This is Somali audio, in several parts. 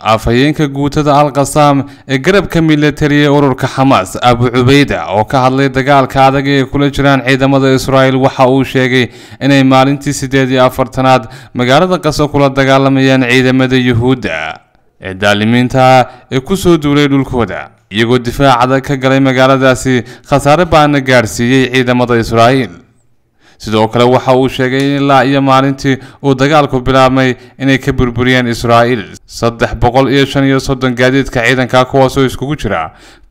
afhayeenka guutada al khasaam ee garabka milatari ururka xamaas abu cubayda oo ka hadlay dagaalka adag ee kula jiraan ciidamada israa'iil waxa uu sheegay inay maalintii siddeed iyo afartanaad magaalada qaso kula dagaalamayaan ciidamada yuhuudda ee daalimiinta ee ku soo duulay dhulkooda iyagoo difaac adag ka galay magaaladaasi khasaare baana gaadhsiiyey ciidamada israa'iil sidoo kale waxa uu sheegay in ilaa iyo maalintii uu dagaalku bilaabmay inay ka burburiyeen israa'iil saddex boqol iyo shan iyo soddon gaadiidka ciidanka kuwaasoo iskugu jira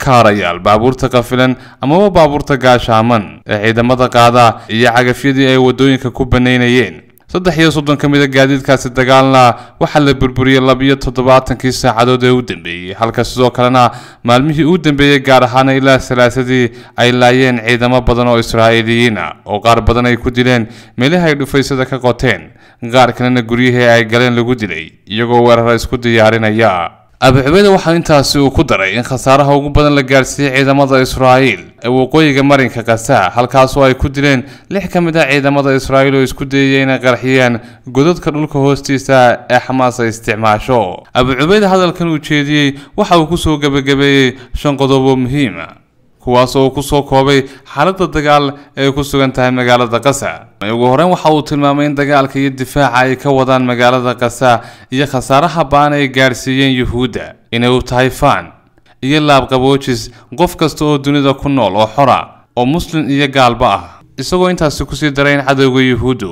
kaarayaal baabuurta qafilan amaba baabuurta gaashaaman ee ciidamada qaada iyo cagafyadii ay waddooyinka ku banaynayeen saddex iyo soddon ka mid a ah gaadiidkaasi dagaalna waxaa la burburiyey labiyo toddobaatankii saacadood ee u dambeeyey halka sidoo kalena maalmihii uu dambeeyey gaar ahaana ilaa salaasadii ay laayeen ciidamo badan oo israa'iiliyiina ah, oo qaar badan ay ku dileen meelaha ay dhufaysada ka qoteen qaar kalena guryihii ay galeen lagu dilay iyagoo weerara isku diyaarinaya abaxubeda waxaa intaasi uu ku daray in khasaaraha ugu badan la gaadhsiiyey ciidamada israa'iil ee waqooyiga marinka kasa halkaasoo ay ku dileen lix ka mid ah ciidamada israa'iil oo isku dayaya inay qarxiyaan godadka dhulka hoostiisa ee xamaas ay isticmaasho abaxubeda hadalkan uu jeediyey waxa uu ku soo gebagabeeyey shan qodob oo muhiima ah kuwaas oo soo koobay xaaladda dagaal ee ku sugan tahay magaalada qasa ugu horeyn waxa uu tilmaamay in dagaalka iyo difaaca ay ka wadaan magaalada kasa iyo khasaaraha ba-an ay gaadhsiiyeen yuhuudda inay u tahay faan iyo laabqaboojis qof kasta oo dunida ku nool oo xora oo muslim iyo gaalba ah isagoo intaasi kusii daray in cadowga yuhuuddu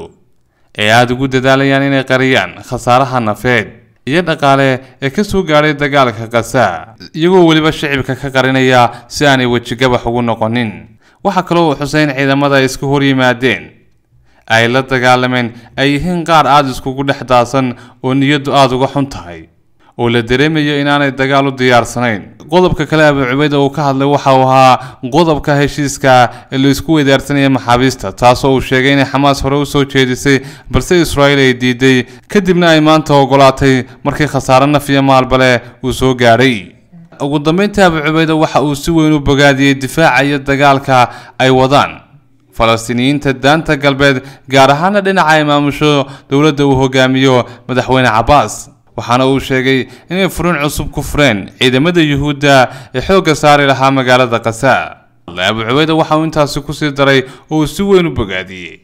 ay aada ugu dadaalayaan inay qariyaan khasaaraha nafeed iyo dhaqaale ee ka soo gaadhay dagaalka kasa iyagoo weliba shicibka ka qarinaya si aanay wejigabax ugu noqonin waxaa kaloo xuseen ciidamada iska hor yimaadeen ay la dagaalameen ay yihiin qaar aada iskugu dhex daasan oo niyaddu aada uga xun tahay oo la dareemayo inaanay dagaal u diyaarsanayn qodobka kale abu cubeyda uu ka hadlay waxa uu ahaa qodobka heshiiska ee laisku weydaarsanaya maxaabiista taasoo uu sheegay inay xamaas hore usoo jeedisay balse israa'iil ay diiday kadibna ay maanta ogolaatay markii khasaare naf iyo maalbale uu soo gaadhay ugu dambeyntii abu cubeyda waxa uu si weyn u bogaadiyey difaaca iyo dagaalka ay wadaan falastiiniyiinta daanta galbeed gaar ahaana dhinaca ay maamusho dowladda uu hogaamiyo madaxweyne cabaas waxaana uu sheegay inay furin cusub ku fureen ciidamada yuhuudda ee xoogga saari lahaa magaalada kasa abu cubayda waxa uu intaasi ku sii daray oo uu si weyn u bogaadiyey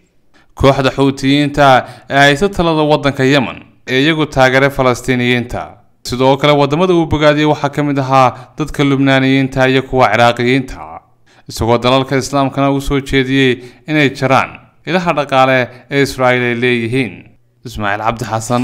kooxda xuutiyiinta ee haysa talada waddanka yeman ee iyagu taageeray falastiiniyiinta sidoo kale waddamada uu bogaadiyey waxaa ka mid ahaa dadka lubnaaniyiinta iyo kuwa ciraaqiyiinta isagoo dalalka islaamkana uu soo jeediyey inay jaraan ilaha dhaqaale ee israa'iil ay leeyihiin ismaaciil cabdi xasan